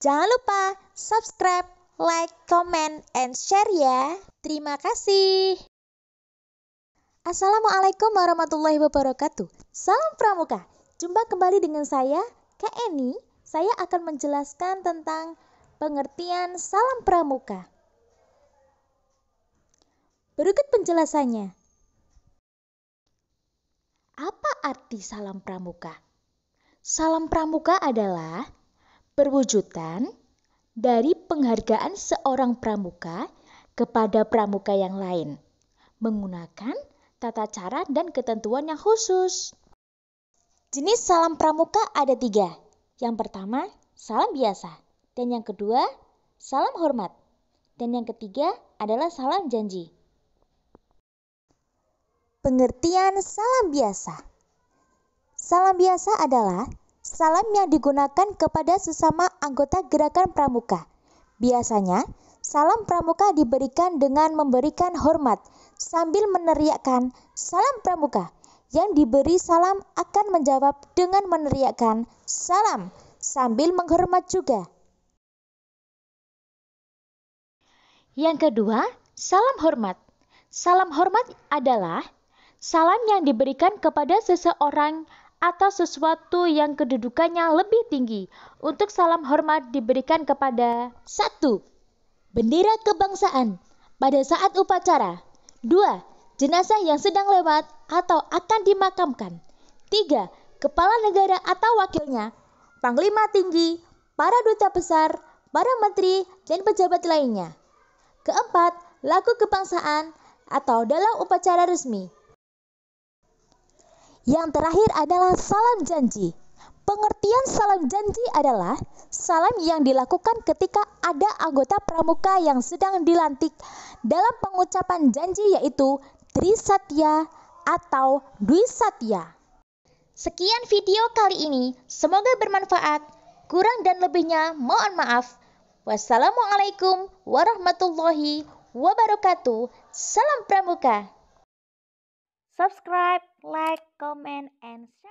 Jangan lupa subscribe, like, comment, and share ya. Terima kasih. Assalamualaikum warahmatullahi wabarakatuh. Salam Pramuka. Jumpa kembali dengan saya, Kak Eni. Saya akan menjelaskan tentang pengertian salam pramuka. Berikut penjelasannya. Apa arti salam pramuka? Salam pramuka adalah perwujudan dari penghargaan seorang pramuka kepada pramuka yang lain menggunakan tata cara dan ketentuan yang khusus. Jenis salam pramuka ada tiga. Yang pertama, salam biasa. Dan yang kedua, salam hormat. Dan yang ketiga adalah salam janji. Pengertian salam biasa. Salam biasa adalah salam yang digunakan kepada sesama anggota gerakan pramuka. Biasanya, salam pramuka diberikan dengan memberikan hormat sambil meneriakkan salam pramuka. Yang diberi salam akan menjawab dengan meneriakkan salam sambil menghormat juga. Yang kedua, salam hormat. Salam hormat adalah salam yang diberikan kepada seseorang atau sesuatu yang kedudukannya lebih tinggi. Untuk salam hormat diberikan kepada satu Bendera kebangsaan pada saat upacara. dua Jenazah yang sedang lewat atau akan dimakamkan. tiga Kepala negara atau wakilnya, panglima tinggi, para duta besar, para menteri, dan pejabat lainnya. Keempat, lagu kebangsaan atau dalam upacara resmi. Yang terakhir adalah salam janji. Pengertian salam janji adalah salam yang dilakukan ketika ada anggota pramuka yang sedang dilantik dalam pengucapan janji yaitu Trisatya atau Dwi Satya. Sekian video kali ini, semoga bermanfaat. Kurang dan lebihnya mohon maaf. Wassalamualaikum warahmatullahi wabarakatuh. Salam pramuka. Subscribe, like, comment, and share.